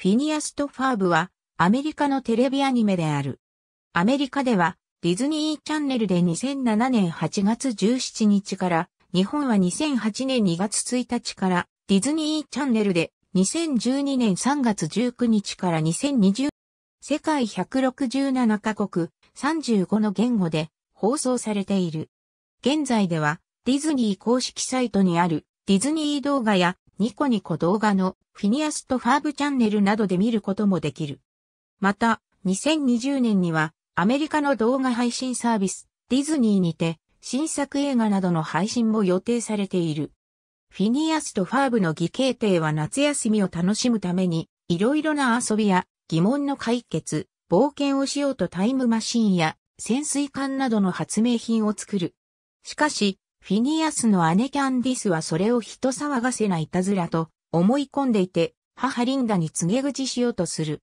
フィニアスとファーブはアメリカのテレビアニメである。アメリカではディズニーチャンネルで2007年8月17日から日本は2008年2月1日からディズニーチャンネルで2012年3月19日から2020世界167カ国35の言語で放送されている。現在ではディズニー公式サイトにあるディズニー動画やニコニコ動画のフィニアストファーブチャンネルなどで見ることもできる。また、2020年にはアメリカの動画配信サービスディズニーにて新作映画などの配信も予定されている。フィニアスとファーブの義兄弟は夏休みを楽しむために、いろいろな遊びや疑問の解決、冒険をしようとタイムマシンや潜水艦などの発明品を作る。しかし、フィニアスの姉キャンディスはそれを人騒がせないたずらと思い込んでいて、母リンダに告げ口しようとする。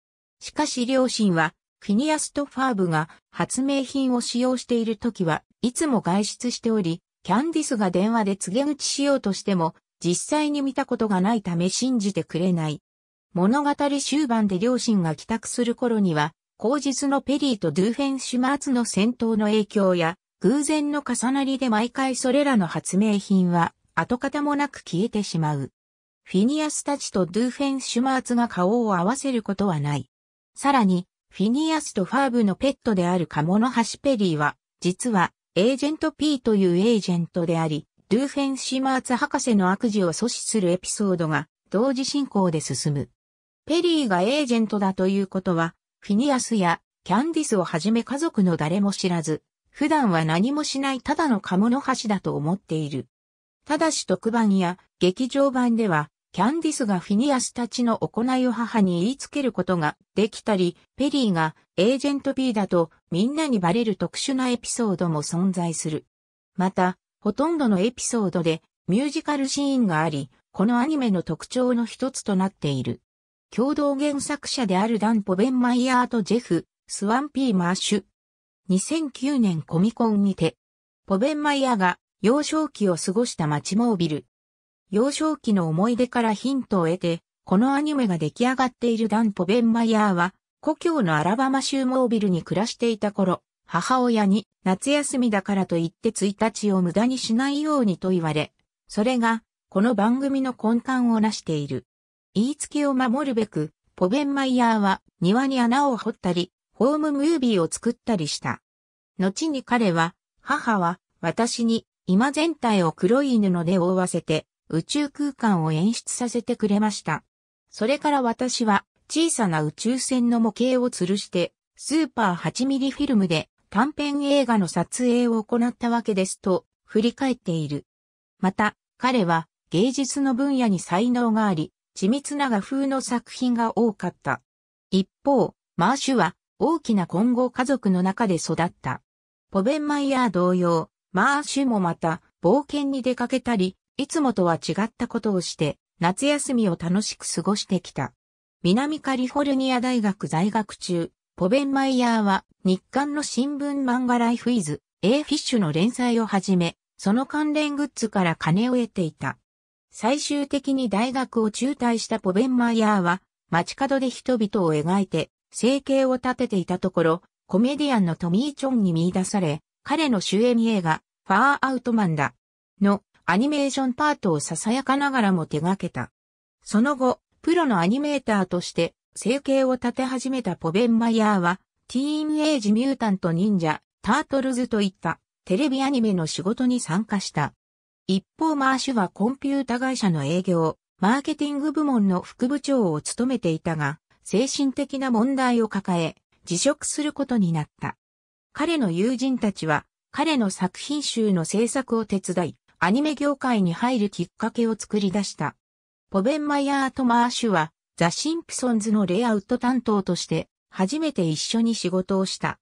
しかし両親は、フィニアスとファーブが発明品を使用している時はいつも外出しており、キャンディスが電話で告げ口しようとしても、実際に見たことがないため信じてくれない。物語終盤で両親が帰宅する頃には、後日のペリーとドゥーフェンシュマーツの戦闘の影響や、偶然の重なりで毎回それらの発明品は跡形もなく消えてしまう。フィニアスたちとドゥーフェンシュマーツが顔を合わせることはない。さらに、フィニアスとファーブのペットであるカモノハシペリーは、実は、エージェント P というエージェントであり、ドゥーフェンシュマーツ博士の悪事を阻止するエピソードが、同時進行で進む。ペリーがエージェントだということは、フィニアスやキャンディスをはじめ家族の誰も知らず、普段は何もしないただのカモノハシだと思っている。ただし特番や劇場版では、キャンディスがフィニアスたちの行いを母に言いつけることができたり、ペリーがエージェント P だとみんなにバレる特殊なエピソードも存在する。また、ほとんどのエピソードでミュージカルシーンがあり、このアニメの特徴の一つとなっている。共同原作者であるダン・ポベンマイヤーとジェフ、スワンピー・マーシュ、2009年コミコンにて、ポベンマイヤが幼少期を過ごした街モービル。幼少期の思い出からヒントを得て、このアニメが出来上がっているダン・ポベンマイヤーは、故郷のアラバマ州モービルに暮らしていた頃、母親に夏休みだからと言って1日を無駄にしないようにと言われ、それがこの番組の根幹をなしている。言いつけを守るべく、ポベンマイヤーは庭に穴を掘ったり、ホームムービーを作ったりした。後に彼は、母は私に今全体を黒い布で覆わせて宇宙空間を演出させてくれました。それから私は小さな宇宙船の模型を吊るしてスーパー8ミリフィルムで短編映画の撮影を行ったわけですと振り返っている。また彼は芸術の分野に才能があり緻密な画風の作品が多かった。一方、マーシュは大きな混合家族の中で育った。ポベンマイヤー同様、マーシュもまた冒険に出かけたり、いつもとは違ったことをして、夏休みを楽しく過ごしてきた。南カリフォルニア大学在学中、ポベンマイヤーは日刊の新聞漫画ライフイズ、A フィッシュの連載をはじめ、その関連グッズから金を得ていた。最終的に大学を中退したポベンマイヤーは、街角で人々を描いて、生計を立てていたところ、コメディアンのトミー・チョンに見出され、彼の主演映画、ファーアウトマンだ、のアニメーションパートを囁かながらも手掛けた。その後、プロのアニメーターとして、生計を立て始めたポベンマイヤーは、ティーンエイジ・ミュータント・忍者、タートルズといったテレビアニメの仕事に参加した。一方マーシュはコンピュータ会社の営業、マーケティング部門の副部長を務めていたが、精神的な問題を抱え、辞職することになった。彼の友人たちは、彼の作品集の制作を手伝い、アニメ業界に入るきっかけを作り出した。ポベンマイヤーとマーシュは、ザ・シンプソンズのレイアウト担当として、初めて一緒に仕事をした。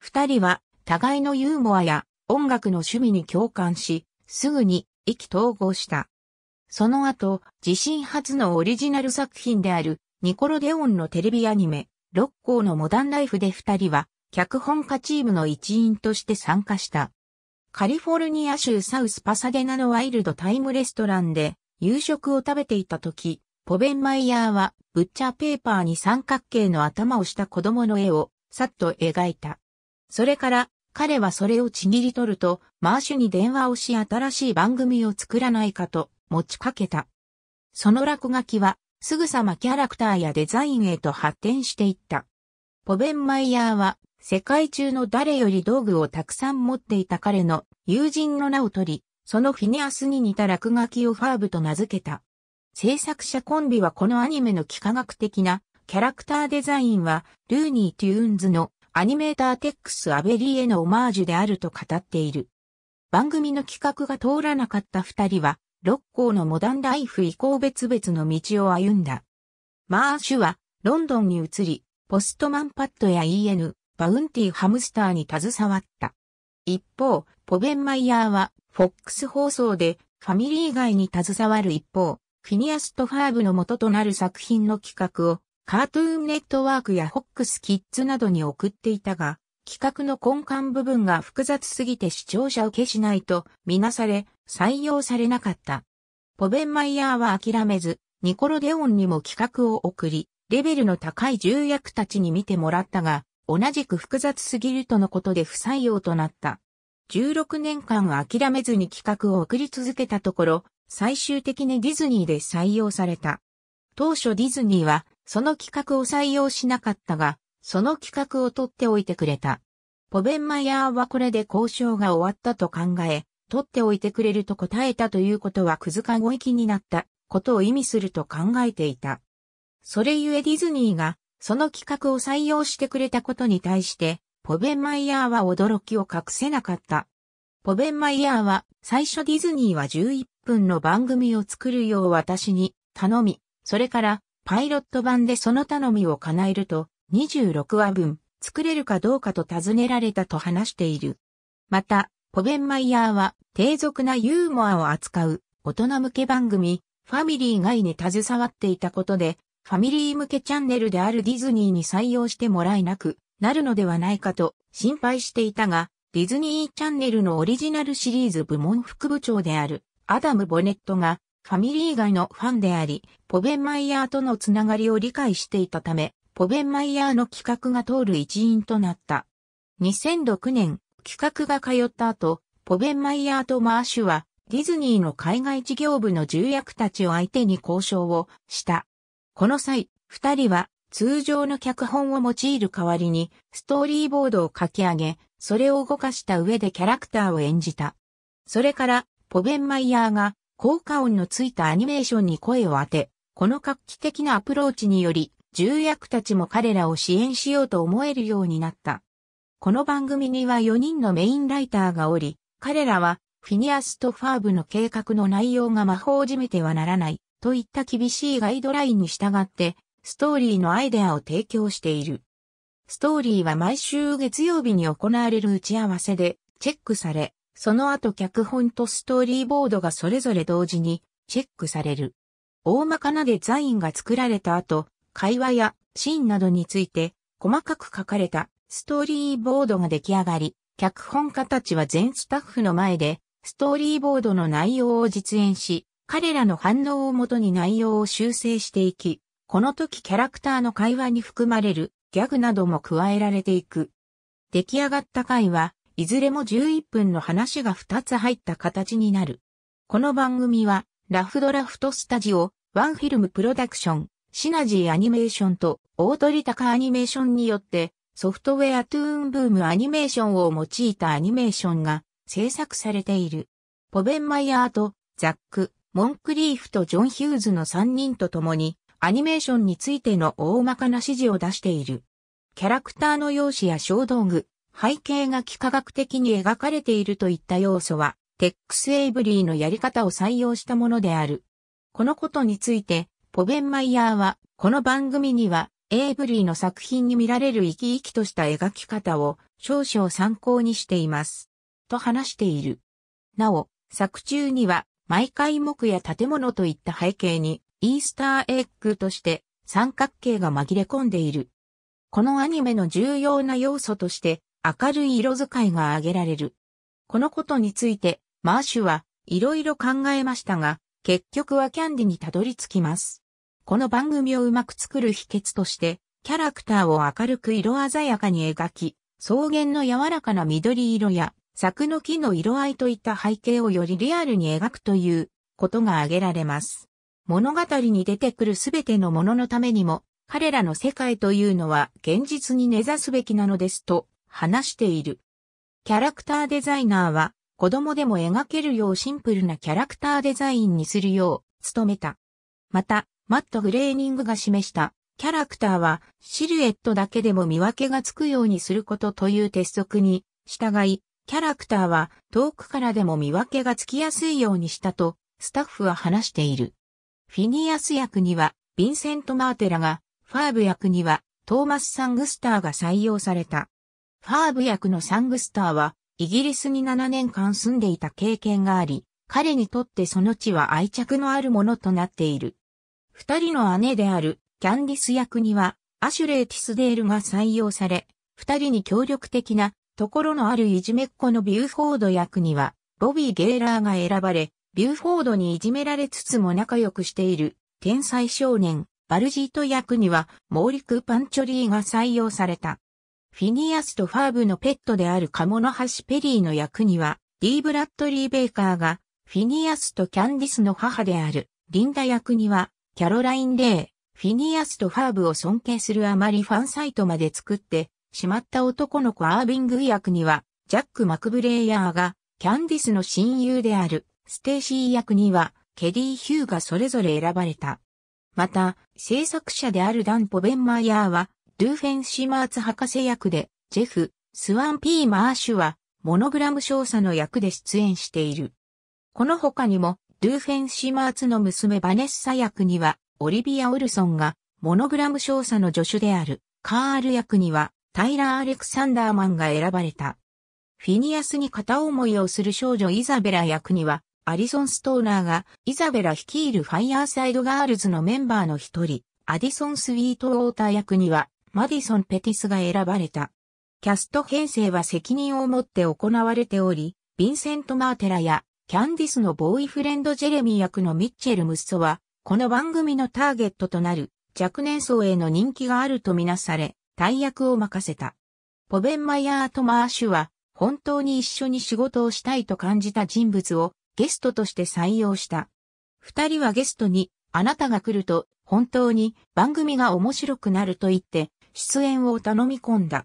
二人は、互いのユーモアや音楽の趣味に共感し、すぐに意気投合した。その後、自身初のオリジナル作品であるニコロデオンのテレビアニメ、六甲のモダンライフで二人は、脚本家チームの一員として参加した。カリフォルニア州サウスパサデナのワイルドタイムレストランで夕食を食べていた時、ポベンマイヤーはブッチャーペーパーに三角形の頭をした子供の絵をさっと描いた。それから彼はそれをちぎり取るとマーシュに電話をし新しい番組を作らないかと持ちかけた。その落書きはすぐさまキャラクターやデザインへと発展していった。ポベンマイヤーは世界中の誰より道具をたくさん持っていた彼の友人の名を取り、そのフィニアスに似た落書きをファーブと名付けた。制作者コンビはこのアニメの幾何学的なキャラクターデザインはルーニー・トゥーンズのアニメーターテックス・アベリーへのオマージュであると語っている。番組の企画が通らなかった二人は六校のモダンライフ以降別々の道を歩んだ。マーシュは、ロンドンに移り、ポストマンパッドや EN、バウンティハムスターに携わった。一方、ポベンマイヤーは、フォックス放送で、ファミリー以外に携わる一方、フィニアストファーブの元となる作品の企画を、カートゥーンネットワークやフォックスキッズなどに送っていたが、企画の根幹部分が複雑すぎて視聴者を消しないとみなされ、採用されなかった。ポベンマイヤーは諦めず、ニコロデオンにも企画を送り、レベルの高い重役たちに見てもらったが、同じく複雑すぎるとのことで不採用となった。16年間諦めずに企画を送り続けたところ、最終的にディズニーで採用された。当初ディズニーは、その企画を採用しなかったが、その企画を取っておいてくれた。ポベンマイヤーはこれで交渉が終わったと考え、取っておいてくれると答えたということはくずかご行きになったことを意味すると考えていた。それゆえディズニーがその企画を採用してくれたことに対して、ポベンマイヤーは驚きを隠せなかった。ポベンマイヤーは最初ディズニーは11分の番組を作るよう私に頼み、それからパイロット版でその頼みを叶えると26話分作れるかどうかと尋ねられたと話している。また、ポベンマイヤーは低俗なユーモアを扱う大人向け番組、ファミリー外に携わっていたことで、ファミリー向けチャンネルであるディズニーに採用してもらえなくなるのではないかと心配していたが、ディズニーチャンネルのオリジナルシリーズ部門副部長であるアダム・ボネットがファミリー以外のファンであり、ポベンマイヤーとのつながりを理解していたため、ポベンマイヤーの企画が通る一因となった。2006年、企画が通った後、ポベンマイヤーとマーシュは、ディズニーの海外事業部の重役たちを相手に交渉をした。この際、二人は通常の脚本を用いる代わりに、ストーリーボードを書き上げ、それを動かした上でキャラクターを演じた。それから、ポベンマイヤーが効果音のついたアニメーションに声を当て、この画期的なアプローチにより、重役たちも彼らを支援しようと思えるようになった。この番組には4人のメインライターがおり、彼らはフィニアスとファーブの計画の内容が魔法をじめてはならないといった厳しいガイドラインに従ってストーリーのアイデアを提供している。ストーリーは毎週月曜日に行われる打ち合わせでチェックされ、その後脚本とストーリーボードがそれぞれ同時にチェックされる。大まかなデザインが作られた後、会話やシーンなどについて細かく書かれたストーリーボードが出来上がり、脚本家たちは全スタッフの前で、ストーリーボードの内容を実演し、彼らの反応をもとに内容を修正していき、この時キャラクターの会話に含まれるギャグなども加えられていく。出来上がった回は、いずれも11分の話が2つ入った形になる。この番組は、ラフドラフトスタジオ、ワンフィルムプロダクション、シナジーアニメーションと、大鳥高アニメーションによって、ソフトウェアトゥーンブームアニメーションを用いたアニメーションが制作されている。ポベンマイヤーとザック、モンクリーフとジョン・ヒューズの3人と共にアニメーションについての大まかな指示を出している。キャラクターの容姿や小道具、背景が幾何学的に描かれているといった要素は、テックス・エイブリーのやり方を採用したものである。このことについて、ポベンマイヤーは、この番組にはエイブリーの作品に見られる生き生きとした描き方を少々参考にしています。と話している。なお、作中には毎回木や建物といった背景にイースターエッグとして三角形が紛れ込んでいる。このアニメの重要な要素として明るい色使いが挙げられる。このことについてマーシュはいろいろ考えましたが、結局はキャンディにたどり着きます。この番組をうまく作る秘訣として、キャラクターを明るく色鮮やかに描き、草原の柔らかな緑色や、柵の木の色合いといった背景をよりリアルに描くということが挙げられます。物語に出てくるすべてのもののためにも、彼らの世界というのは現実に根ざすべきなのですと話している。キャラクターデザイナーは子供でも描けるようシンプルなキャラクターデザインにするよう努めた。また、マット・グレーニングが示したキャラクターはシルエットだけでも見分けがつくようにすることという鉄則に従い、キャラクターは遠くからでも見分けがつきやすいようにしたとスタッフは話している。フィニアス役にはヴィンセント・マーテラが、ファーブ役にはトーマス・サングスターが採用された。ファーブ役のサングスターはイギリスに7年間住んでいた経験があり、彼にとってその地は愛着のあるものとなっている。二人の姉であるキャンディス役にはアシュレイ・ティスデールが採用され、二人に協力的なところのあるいじめっ子のビューフォード役にはボビー・ゲーラーが選ばれ、ビューフォードにいじめられつつも仲良くしている天才少年バルジート役にはモーリク・パンチョリーが採用された。フィニアスとファーブのペットであるカモノハシペリーの役には、ディー・ブラッドリー・ベイカーが、フィニアスとキャンディスの母である、リンダ役には、キャロライン・レイ、フィニアスとファーブを尊敬するあまりファンサイトまで作ってしまった男の子アービング役には、ジャック・マクブレイヤーが、キャンディスの親友である、ステイシー役には、ケリー・ヒューがそれぞれ選ばれた。また、制作者であるダン・ポベンマイヤーは、ゥーフェン・シマーツ博士役で、ジェフ、スワン・ピー・マーシュは、モノグラム少佐の役で出演している。この他にも、ドゥーフェン・シマーツの娘バネッサ役には、オリビア・オルソンが、モノグラム少佐の助手である、カール役には、タイラー・アレクサンダーマンが選ばれた。フィニアスに片思いをする少女イザベラ役には、アリソン・ストーナーが、イザベラ率いるファイアーサイドガールズのメンバーの一人、アディソン・スウィート・ウォーター役には、マディソン・ペティスが選ばれた。キャスト編成は責任を持って行われており、ヴィンセント・マーテラやキャンディスのボーイフレンドジェレミー役のミッチェル・ムッソは、この番組のターゲットとなる若年層への人気があるとみなされ、大役を任せた。ポベンマイヤーとマーシュは、本当に一緒に仕事をしたいと感じた人物をゲストとして採用した。二人はゲストに、あなたが来ると、本当に番組が面白くなると言って、出演を頼み込んだ。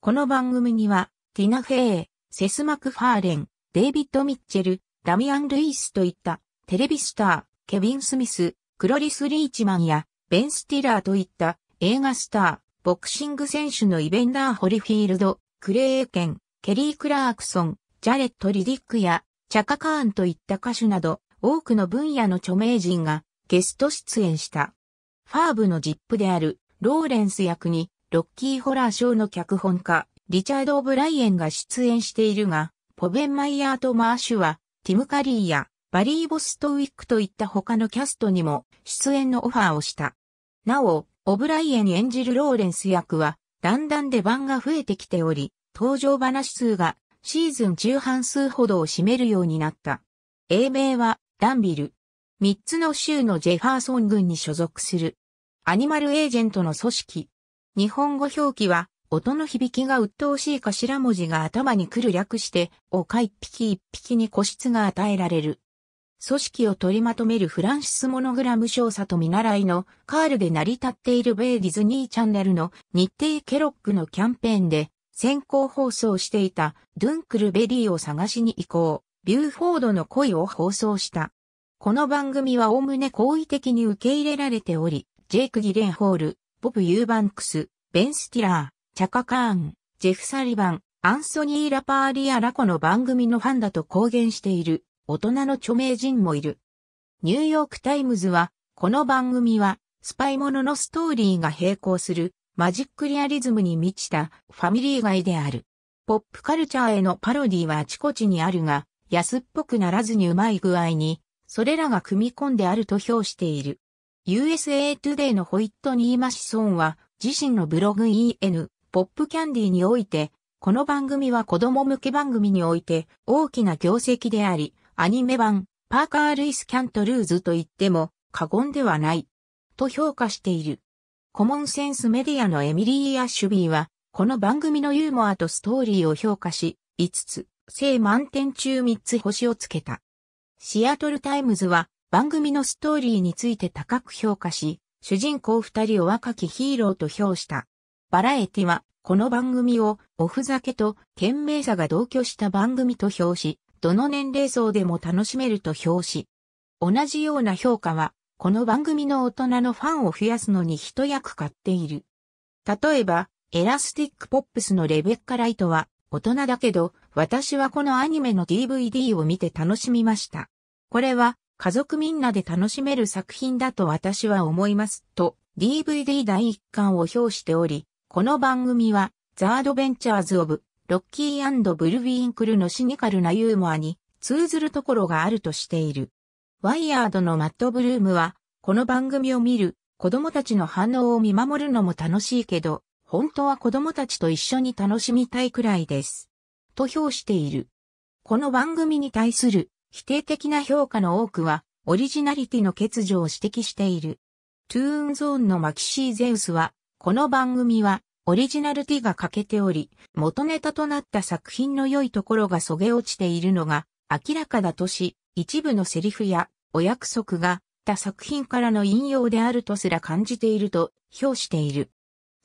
この番組には、ティナ・フェー、セス・マクファーレン、デイビッド・ミッチェル、ダミアン・ルイスといったテレビスター、ケビン・スミス、クロリス・リーチマンやベン・スティラーといった映画スター、ボクシング選手のイベンダー・ホリフィールド、クレーケン、ケリー・クラークソン、ジャレット・リディックやチャカ・カーンといった歌手など多くの分野の著名人がゲスト出演した。ファーブのジップであるローレンス役にロッキーホラーショーの脚本家リチャード・オブライエンが出演しているが、ポベンマイヤーとマーシュはティム・カリーやバリー・ボストウィックといった他のキャストにも出演のオファーをした。なお、オブライエン演じるローレンス役は、だんだん出番が増えてきており、登場話数がシーズン中半数ほどを占めるようになった。英名はダンビル。三つの州のジェファーソン軍に所属する。アニマルエージェントの組織。日本語表記は音の響きが鬱陶しい頭文字が頭に来る略して、おか一匹一匹に個室が与えられる。組織を取りまとめるフランシスモノグラム少佐と見習いのカールで成り立っているベイディズニーチャンネルの日程ケロックのキャンペーンで先行放送していたドゥンクルベリーを探しに行こう、ビューフォードの恋を放送した。この番組はおおむね好意的に受け入れられており、ジェイク・ギレンホール、ボブ・ユーバンクス、ベン・スティラー、チャカカーン、ジェフ・サリバン、アンソニー・ラパーリア・ラコの番組のファンだと公言している大人の著名人もいる。ニューヨーク・タイムズは、この番組は、スパイもののストーリーが並行する、マジックリアリズムに満ちたファミリー街である。ポップカルチャーへのパロディはあちこちにあるが、安っぽくならずにうまい具合に、それらが組み込んであると評している。USA Today のホイットニー・マシソンは、自身のブログ EN、ポップキャンディにおいて、この番組は子供向け番組において大きな業績であり、アニメ版、パーカー・ルイス・キャント・ルーズと言っても過言ではない、と評価している。コモンセンスメディアのエミリー・アッシュビーは、この番組のユーモアとストーリーを評価し、5つ、正満点中3つ星をつけた。シアトルタイムズは、番組のストーリーについて高く評価し、主人公2人を若きヒーローと評した。バラエティは、この番組を、おふざけと、賢明さが同居した番組と評し、どの年齢層でも楽しめると評し、同じような評価は、この番組の大人のファンを増やすのに一役買っている。例えば、エラスティックポップスのレベッカ・ライトは、大人だけど、私はこのアニメの DVD を見て楽しみました。これは、家族みんなで楽しめる作品だと私は思います、と、DVD 第一巻を表しており、この番組は、ザ・アドベンチャーズ・オブ・ロッキーブルビーンクルのシニカルなユーモアに通ずるところがあるとしている。ワイヤードのマット・ブルームは、この番組を見る子供たちの反応を見守るのも楽しいけど、本当は子供たちと一緒に楽しみたいくらいです。と評している。この番組に対する否定的な評価の多くは、オリジナリティの欠如を指摘している。トゥーンゾーンのマキシーゼウスは、この番組は、オリジナルティが欠けており、元ネタとなった作品の良いところがそげ落ちているのが明らかだとし、一部のセリフやお約束が他作品からの引用であるとすら感じていると評している。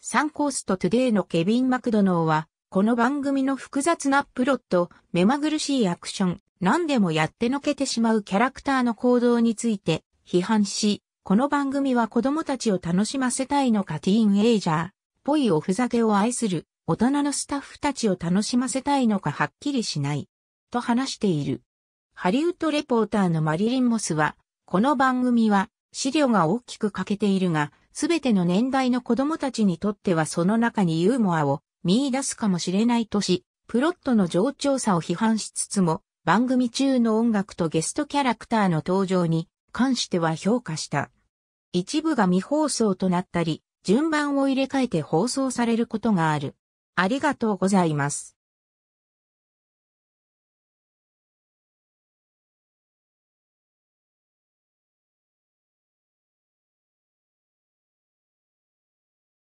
サンコースとトゥデイのケビン・マクドノーは、この番組の複雑なプロット、目まぐるしいアクション、何でもやってのけてしまうキャラクターの行動について批判し、この番組は子供たちを楽しませたいのかティーンエイジャー。ぽいおふざけを愛する大人のスタッフたちを楽しませたいのかはっきりしない、と話している。ハリウッドレポーターのマリリン・モスは、この番組は資料が大きく欠けているが、すべての年代の子供たちにとってはその中にユーモアを見出すかもしれないとし、プロットの冗長さを批判しつつも、番組中の音楽とゲストキャラクターの登場に関しては評価した。一部が未放送となったり、順番を入れ替えて放送されることがある。ありがとうございます。